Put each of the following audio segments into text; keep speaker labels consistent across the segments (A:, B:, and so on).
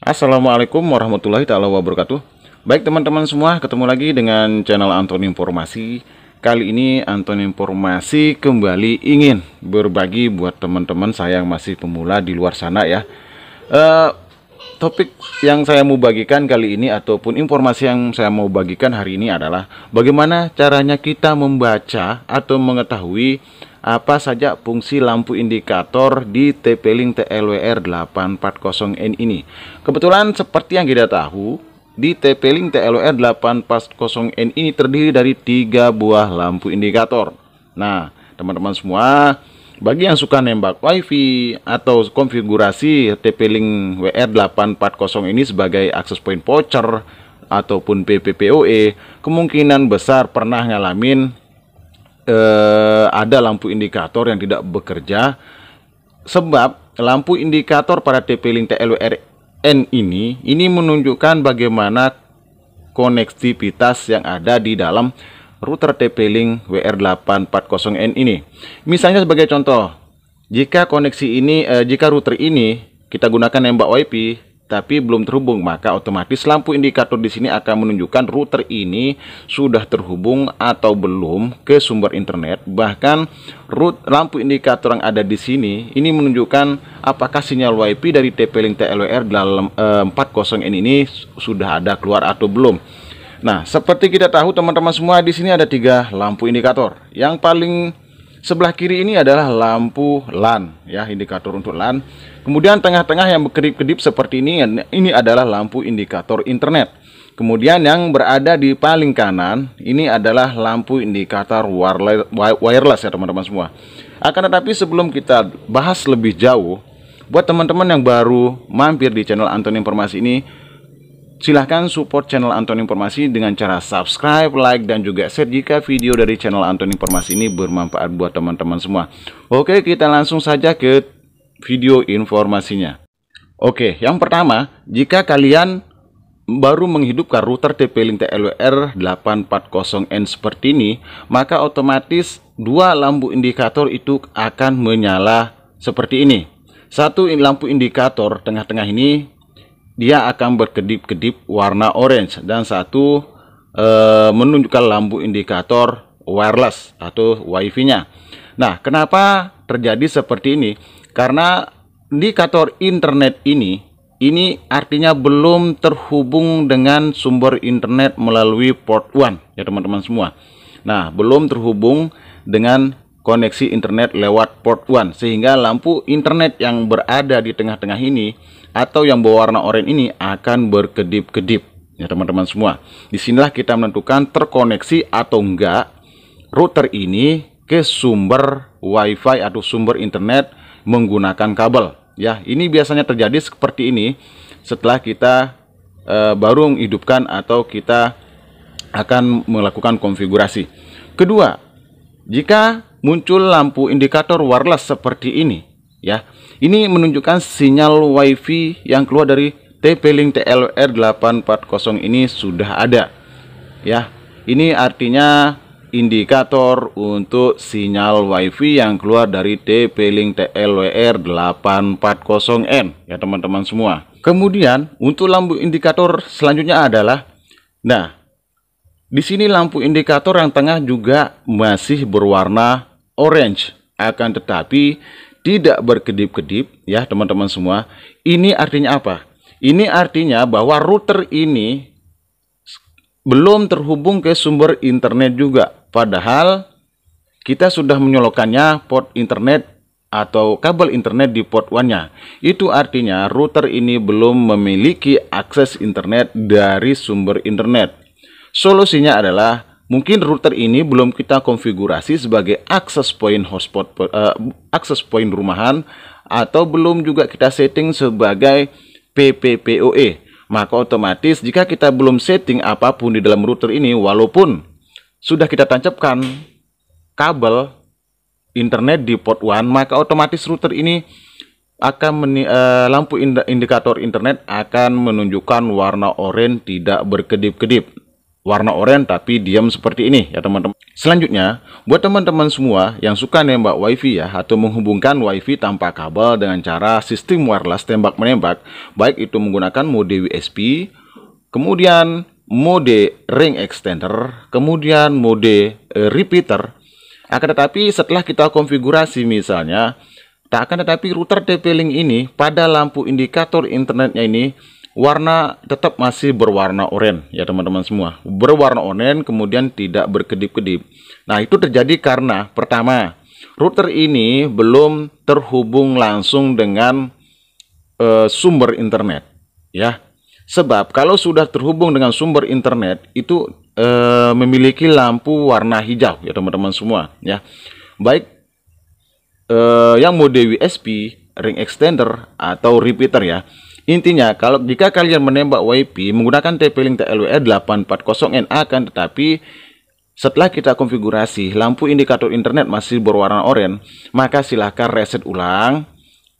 A: Assalamualaikum warahmatullahi taala wabarakatuh. Baik teman-teman semua, ketemu lagi dengan channel Anton Informasi. Kali ini Anton Informasi kembali ingin berbagi buat teman-teman saya yang masih pemula di luar sana ya. Uh, topik yang saya mau bagikan kali ini ataupun informasi yang saya mau bagikan hari ini adalah bagaimana caranya kita membaca atau mengetahui apa saja fungsi lampu indikator di TP-Link TLWR840N ini. Kebetulan seperti yang kita tahu, di TP-Link TLWR840N ini terdiri dari tiga buah lampu indikator. Nah, teman-teman semua, bagi yang suka nembak wifi atau konfigurasi TP-Link WR840 ini sebagai access point voucher ataupun PPPoE, kemungkinan besar pernah ngalamin eh, ada lampu indikator yang tidak bekerja sebab lampu indikator pada TP Link TLWRN ini ini menunjukkan bagaimana konektivitas yang ada di dalam router TP-Link WR840N ini. Misalnya sebagai contoh, jika koneksi ini eh, jika router ini kita gunakan nembak WiFi tapi belum terhubung, maka otomatis lampu indikator di sini akan menunjukkan router ini sudah terhubung atau belum ke sumber internet. Bahkan root lampu indikator yang ada di sini ini menunjukkan apakah sinyal WiFi dari TP-Link TLWR dalam eh, 40N ini sudah ada keluar atau belum. Nah, seperti kita tahu teman-teman semua di sini ada tiga lampu indikator. Yang paling sebelah kiri ini adalah lampu LAN ya, indikator untuk LAN. Kemudian tengah-tengah yang berkedip-kedip seperti ini, ini adalah lampu indikator internet. Kemudian yang berada di paling kanan, ini adalah lampu indikator wireless ya teman-teman semua. Akan tetapi sebelum kita bahas lebih jauh, buat teman-teman yang baru mampir di channel Anton Informasi ini, silahkan support channel Anton Informasi dengan cara subscribe, like, dan juga share jika video dari channel Anton Informasi ini bermanfaat buat teman-teman semua. Oke, kita langsung saja ke video informasinya. Oke, yang pertama, jika kalian baru menghidupkan router TP-Link TLWR 840N seperti ini, maka otomatis dua lampu indikator itu akan menyala seperti ini. Satu lampu indikator tengah-tengah ini dia akan berkedip-kedip warna orange dan satu e, menunjukkan lampu indikator wireless atau wifi-nya. Nah, kenapa terjadi seperti ini? Karena indikator internet ini ini artinya belum terhubung dengan sumber internet melalui port 1 ya teman-teman semua. Nah, belum terhubung dengan koneksi internet lewat port 1 sehingga lampu internet yang berada di tengah-tengah ini atau yang berwarna oranye ini akan berkedip-kedip ya teman-teman semua. Disinilah kita menentukan terkoneksi atau enggak router ini ke sumber wifi atau sumber internet menggunakan kabel ya ini biasanya terjadi seperti ini setelah kita e, baru menghidupkan atau kita akan melakukan konfigurasi kedua jika muncul lampu indikator wireless seperti ini ya ini menunjukkan sinyal wifi yang keluar dari TP-Link TLR 840 ini sudah ada ya ini artinya indikator untuk sinyal WiFi yang keluar dari TP-Link TLWR840N ya teman-teman semua. Kemudian untuk lampu indikator selanjutnya adalah nah di sini lampu indikator yang tengah juga masih berwarna orange akan tetapi tidak berkedip-kedip ya teman-teman semua. Ini artinya apa? Ini artinya bahwa router ini belum terhubung ke sumber internet juga Padahal kita sudah menyolokannya port internet atau kabel internet di port 1-nya. Itu artinya router ini belum memiliki akses internet dari sumber internet. Solusinya adalah mungkin router ini belum kita konfigurasi sebagai akses point hotspot uh, akses point rumahan atau belum juga kita setting sebagai PPPoE. Maka otomatis jika kita belum setting apapun di dalam router ini walaupun sudah kita tancapkan kabel internet di port 1 maka otomatis router ini akan meni uh, lampu ind indikator internet akan menunjukkan warna oranye tidak berkedip-kedip warna oranye tapi diam seperti ini ya teman-teman selanjutnya buat teman-teman semua yang suka nembak wifi ya atau menghubungkan wifi tanpa kabel dengan cara sistem wireless tembak menembak baik itu menggunakan mode WSP kemudian mode ring extender, kemudian mode eh, repeater. Akan tetapi setelah kita konfigurasi misalnya, tak akan tetapi router TP-Link ini pada lampu indikator internetnya ini warna tetap masih berwarna oranye ya teman-teman semua. Berwarna oranye kemudian tidak berkedip-kedip. Nah, itu terjadi karena pertama, router ini belum terhubung langsung dengan uh, sumber internet ya. Sebab kalau sudah terhubung dengan sumber internet itu e, memiliki lampu warna hijau ya teman-teman semua ya. Baik e, yang mode WSP, ring extender atau repeater ya. Intinya kalau jika kalian menembak WIP menggunakan TP-Link TLWE 840N akan tetapi setelah kita konfigurasi lampu indikator internet masih berwarna oranye, maka silahkan reset ulang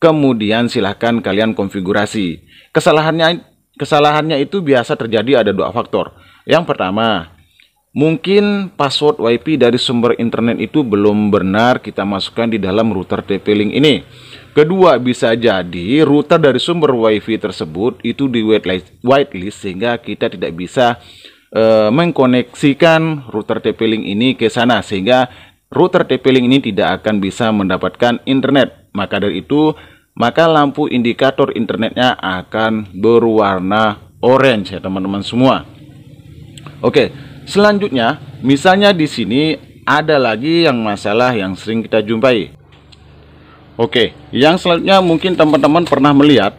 A: kemudian silahkan kalian konfigurasi. Kesalahannya Kesalahannya itu biasa terjadi ada dua faktor. Yang pertama, mungkin password WiFi dari sumber internet itu belum benar kita masukkan di dalam router TP-Link ini. Kedua, bisa jadi router dari sumber WiFi tersebut itu di whitelist, list sehingga kita tidak bisa e, mengkoneksikan router TP-Link ini ke sana sehingga router TP-Link ini tidak akan bisa mendapatkan internet. Maka dari itu, maka lampu indikator internetnya akan berwarna orange ya teman-teman semua. Oke, selanjutnya misalnya di sini ada lagi yang masalah yang sering kita jumpai. Oke, yang selanjutnya mungkin teman-teman pernah melihat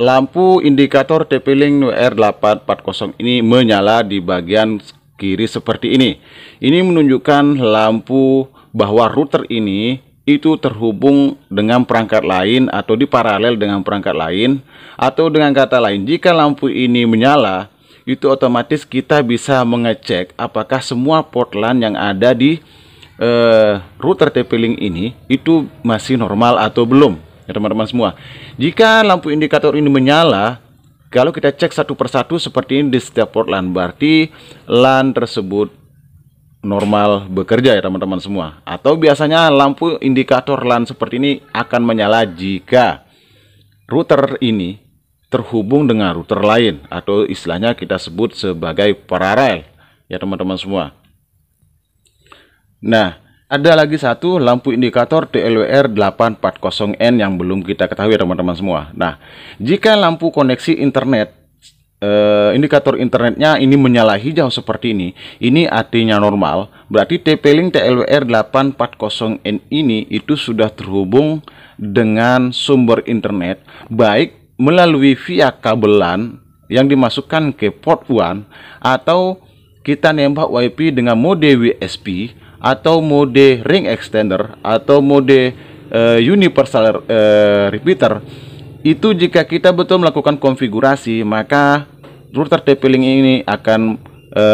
A: lampu indikator TP-Link WR840 ini menyala di bagian kiri seperti ini. Ini menunjukkan lampu bahwa router ini itu terhubung dengan perangkat lain atau di paralel dengan perangkat lain atau dengan kata lain jika lampu ini menyala itu otomatis kita bisa mengecek apakah semua port LAN yang ada di eh, router TP-Link ini itu masih normal atau belum ya teman-teman semua jika lampu indikator ini menyala kalau kita cek satu persatu seperti ini di setiap port LAN berarti LAN tersebut normal bekerja ya teman-teman semua atau biasanya lampu indikator LAN seperti ini akan menyala jika router ini terhubung dengan router lain atau istilahnya kita sebut sebagai paralel ya teman-teman semua nah ada lagi satu lampu indikator TLWR 840N yang belum kita ketahui ya, teman-teman semua nah jika lampu koneksi internet uh, indikator internetnya ini menyala hijau seperti ini, ini artinya normal. Berarti TP-Link TLWR 840N ini itu sudah terhubung dengan sumber internet baik melalui via kabel LAN yang dimasukkan ke port WAN atau kita nembak WiFi dengan mode WSP atau mode ring extender atau mode uh, universal uh, repeater itu jika kita betul melakukan konfigurasi, maka router TP-Link ini akan e,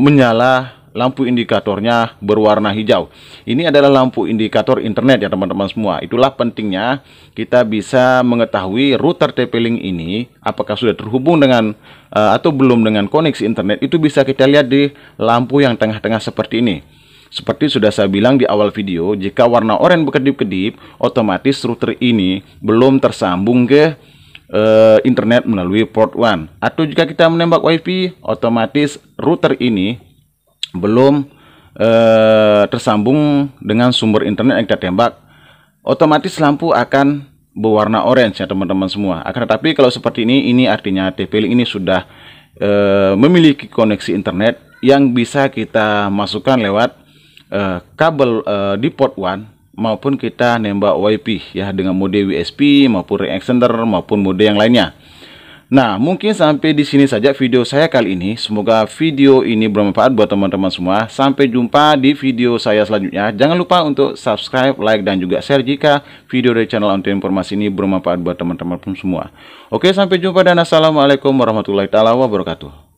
A: menyala lampu indikatornya berwarna hijau. Ini adalah lampu indikator internet ya teman-teman semua. Itulah pentingnya kita bisa mengetahui router TP-Link ini apakah sudah terhubung dengan e, atau belum dengan koneksi internet. Itu bisa kita lihat di lampu yang tengah-tengah seperti ini. Seperti sudah saya bilang di awal video, jika warna oranye berkedip-kedip, otomatis router ini belum tersambung ke uh, internet melalui port 1. Atau jika kita menembak WiFi, otomatis router ini belum uh, tersambung dengan sumber internet yang kita tembak. Otomatis lampu akan berwarna orange ya teman-teman semua. Akan tetapi kalau seperti ini, ini artinya TP-Link ini sudah uh, memiliki koneksi internet yang bisa kita masukkan lewat uh, kabel uh, di port 1 maupun kita nembak WiP ya dengan mode WSP maupun ring extender maupun mode yang lainnya. Nah, mungkin sampai di sini saja video saya kali ini. Semoga video ini bermanfaat buat teman-teman semua. Sampai jumpa di video saya selanjutnya. Jangan lupa untuk subscribe, like, dan juga share jika video dari channel untuk informasi ini bermanfaat buat teman-teman semua. Oke, sampai jumpa dan Assalamualaikum warahmatullahi wabarakatuh.